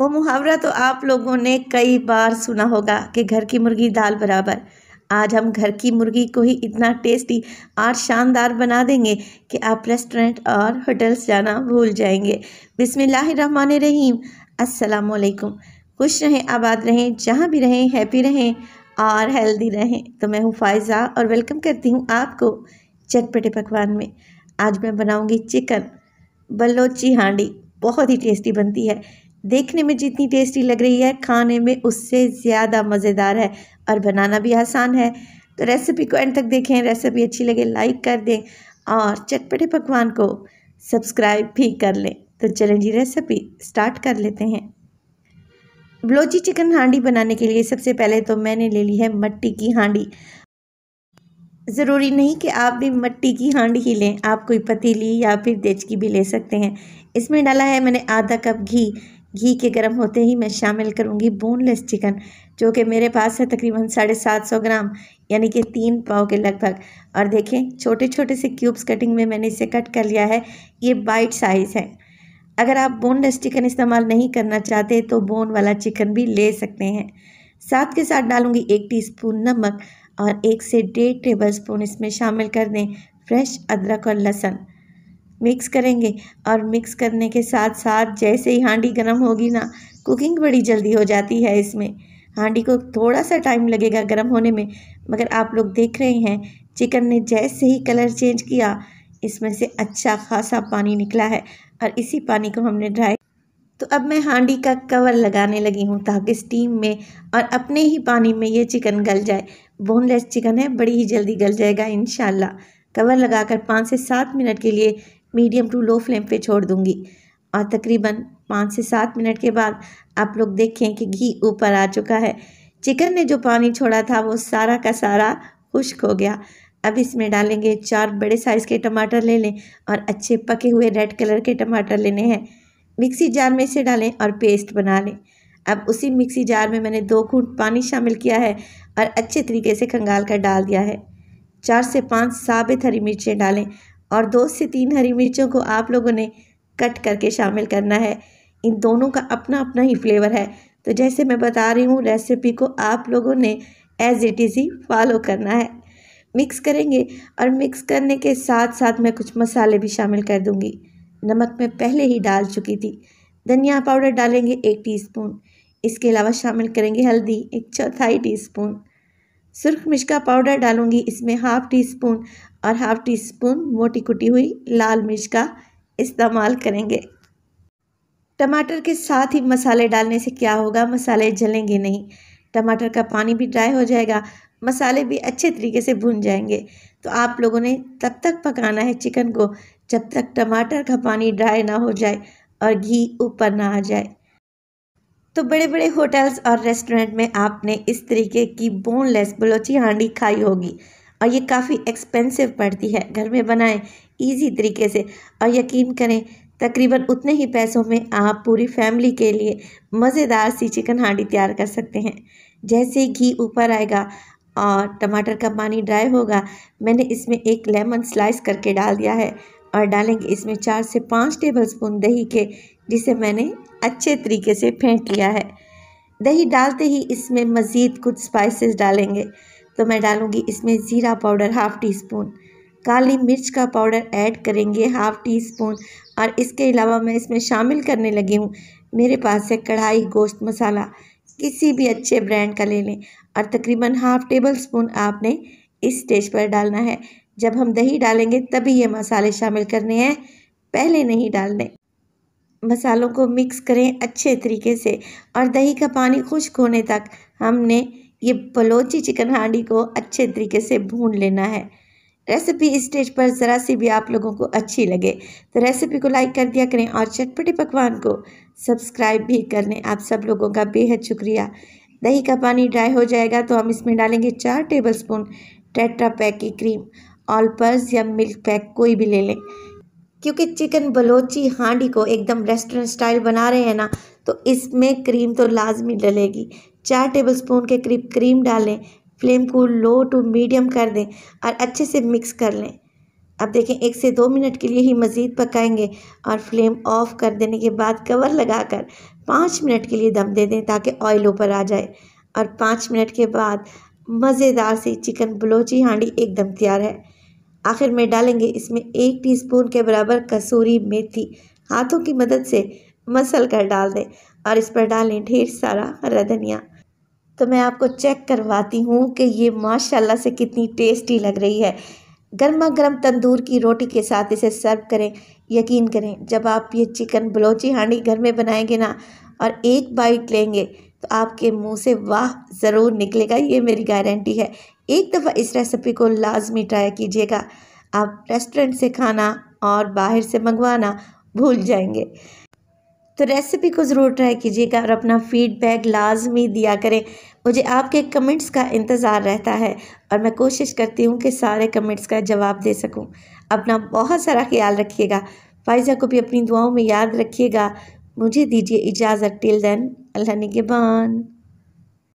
वो मुहावरा तो आप लोगों ने कई बार सुना होगा कि घर की मुर्गी दाल बराबर आज हम घर की मुर्गी को ही इतना टेस्टी और शानदार बना देंगे कि आप रेस्टोरेंट और होटल्स जाना भूल जाएंगे रहीम असलकुम खुश रहें आबाद रहें जहाँ भी रहें हैप्पी रहें और हेल्दी रहें तो मैं हूँ फायज़ा और वेलकम करती हूँ आपको चटपटे पकवान में आज मैं बनाऊँगी चिकन बलोची हांडी बहुत ही टेस्टी बनती है देखने में जितनी टेस्टी लग रही है खाने में उससे ज़्यादा मज़ेदार है और बनाना भी आसान है तो रेसिपी को एंड तक देखें रेसिपी अच्छी लगे लाइक कर दें और चटपटे पकवान को सब्सक्राइब भी कर लें तो चलें जी रेसिपी स्टार्ट कर लेते हैं ब्लोची चिकन हांडी बनाने के लिए सबसे पहले तो मैंने ले ली है मट्टी की हांडी ज़रूरी नहीं कि आप भी मट्टी की हांडी ही लें आप कोई पतीली या फिर देचकी भी ले सकते हैं इसमें डाला है मैंने आधा कप घी घी के गर्म होते ही मैं शामिल करूँगी बोनलेस चिकन जो कि मेरे पास है तकरीबन साढ़े सात सौ ग्राम यानी कि तीन पाव के लगभग और देखें छोटे छोटे से क्यूब्स कटिंग में मैंने इसे कट कर लिया है ये बाइट साइज़ है अगर आप बोनलेस चिकन इस्तेमाल नहीं करना चाहते तो बोन वाला चिकन भी ले सकते हैं साथ के साथ डालूंगी एक टी नमक और एक से डेढ़ टेबल स्पून इसमें शामिल कर दें फ्रेश अदरक और लहसन मिक्स करेंगे और मिक्स करने के साथ साथ जैसे ही हांडी गर्म होगी ना कुकिंग बड़ी जल्दी हो जाती है इसमें हांडी को थोड़ा सा टाइम लगेगा गर्म होने में मगर आप लोग देख रहे हैं चिकन ने जैसे ही कलर चेंज किया इसमें से अच्छा खासा पानी निकला है और इसी पानी को हमने ड्राई तो अब मैं हांडी का कवर लगाने लगी हूँ ताकि स्टीम में और अपने ही पानी में ये चिकन गल जाए बोनलेस चिकन है बड़ी ही जल्दी गल जाएगा इन कवर लगाकर पाँच से सात मिनट के लिए मीडियम टू लो फ्लेम पे छोड़ दूंगी और तकरीबन पाँच से सात मिनट के बाद आप लोग देखें कि घी ऊपर आ चुका है चिकन ने जो पानी छोड़ा था वो सारा का सारा खुश्क हो गया अब इसमें डालेंगे चार बड़े साइज़ के टमाटर ले लें और अच्छे पके हुए रेड कलर के टमाटर लेने हैं मिक्सी जार में इसे डालें और पेस्ट बना लें अब उसी मिक्सी जार में मैंने दो घूट पानी शामिल किया है और अच्छे तरीके से खंगाल कर डाल दिया है चार से पाँच साबित हरी मिर्चें डालें और दो से तीन हरी मिर्चों को आप लोगों ने कट करके शामिल करना है इन दोनों का अपना अपना ही फ्लेवर है तो जैसे मैं बता रही हूँ रेसिपी को आप लोगों ने एज़ इट इज़ ही फॉलो करना है मिक्स करेंगे और मिक्स करने के साथ साथ मैं कुछ मसाले भी शामिल कर दूँगी नमक मैं पहले ही डाल चुकी थी धनिया पाउडर डालेंगे एक टीस्पून इसके अलावा शामिल करेंगे हल्दी एक चौथाई टीस्पून सुर्ख मिर्च का पाउडर डालूंगी इसमें हाफ़ टी स्पून और हाफ़ टी स्पून मोटी कुटी हुई लाल मिर्च का इस्तेमाल करेंगे टमाटर के साथ ही मसाले डालने से क्या होगा मसाले जलेंगे नहीं टमाटर का पानी भी ड्राई हो जाएगा मसाले भी अच्छे तरीके से भुन जाएंगे तो आप लोगों ने तब तक पकाना है चिकन को जब तक टमाटर का पानी ड्राई ना हो जाए और घी ऊपर ना आ जाए तो बड़े बड़े होटल्स और रेस्टोरेंट में आपने इस तरीके की बोनलेस बलोची हांडी खाई होगी और ये काफ़ी एक्सपेंसिव पड़ती है घर में बनाएं इजी तरीके से और यकीन करें तकरीबन उतने ही पैसों में आप पूरी फैमिली के लिए मज़ेदार सी चिकन हांडी तैयार कर सकते हैं जैसे घी ऊपर आएगा और टमाटर का पानी ड्राई होगा मैंने इसमें एक लेमन स्लाइस करके डाल दिया है और डालेंगे इसमें चार से पाँच टेबल स्पून दही के जिसे मैंने अच्छे तरीके से फेंट लिया है दही डालते ही इसमें मज़ीद कुछ स्पाइसेस डालेंगे तो मैं डालूँगी इसमें ज़ीरा पाउडर हाफ़ टी स्पून काली मिर्च का पाउडर ऐड करेंगे हाफ़ टी स्पून और इसके अलावा मैं इसमें शामिल करने लगी हूँ मेरे पास है कढ़ाई गोश्त मसाला किसी भी अच्छे ब्रांड का ले लें और तकरीबन हाफ़ टेबल स्पून आपने इस स्टेज पर डालना है जब हम दही डालेंगे तभी ये मसाले शामिल करने हैं पहले नहीं डालने मसालों को मिक्स करें अच्छे तरीके से और दही का पानी खुश्क होने तक हमने ये बलोची चिकन हांडी को अच्छे तरीके से भून लेना है रेसिपी इस स्टेज पर ज़रा सी भी आप लोगों को अच्छी लगे तो रेसिपी को लाइक कर दिया करें और चटपटे पकवान को सब्सक्राइब भी कर लें आप सब लोगों का बेहद शुक्रिया दही का पानी ड्राई हो जाएगा तो हम इसमें डालेंगे चार टेबल स्पून टेट्रा पैक की क्रीम ऑल पर्स या मिल्क पैक कोई भी ले लें क्योंकि चिकन बलोची हांडी को एकदम रेस्टोरेंट स्टाइल बना रहे हैं ना तो इसमें क्रीम तो लाजमी डलेगी चार टेबल स्पून के करीब क्रीम डालें फ्लेम को लो टू मीडियम कर दें और अच्छे से मिक्स कर लें अब देखें एक से दो मिनट के लिए ही मज़ीद पकाएंगे और फ्लेम ऑफ कर देने के बाद कवर लगाकर पाँच मिनट के लिए दम दे दें ताकि ऑयल ऊपर आ जाए और पाँच मिनट के बाद मज़ेदार सी चिकन बलोची हांडी एकदम तैयार है आखिर में डालेंगे इसमें एक टीस्पून के बराबर कसूरी मेथी हाथों की मदद से मसल कर डाल दें और इस पर डालें ढेर सारा हरा धनिया तो मैं आपको चेक करवाती हूँ कि ये माशाल्लाह से कितनी टेस्टी लग रही है गर्मा गर्म तंदूर की रोटी के साथ इसे सर्व करें यकीन करें जब आप ये चिकन बलोची हांडी घर में बनाएंगे ना और एक बाइट लेंगे तो आपके मुंह से वाह ज़रूर निकलेगा ये मेरी गारंटी है एक दफ़ा इस रेसिपी को लाजमी ट्राई कीजिएगा आप रेस्टोरेंट से खाना और बाहर से मंगवाना भूल जाएंगे तो रेसिपी को ज़रूर ट्राई कीजिएगा और अपना फ़ीडबैक लाजमी दिया करें मुझे आपके कमेंट्स का इंतज़ार रहता है और मैं कोशिश करती हूँ कि सारे कमेंट्स का जवाब दे सकूँ अपना बहुत सारा ख्याल रखिएगा फाइजा को भी अपनी दुआओं में याद रखिएगा मुझे दीजिए इजाज़त टिल देन अल्लाह निगबान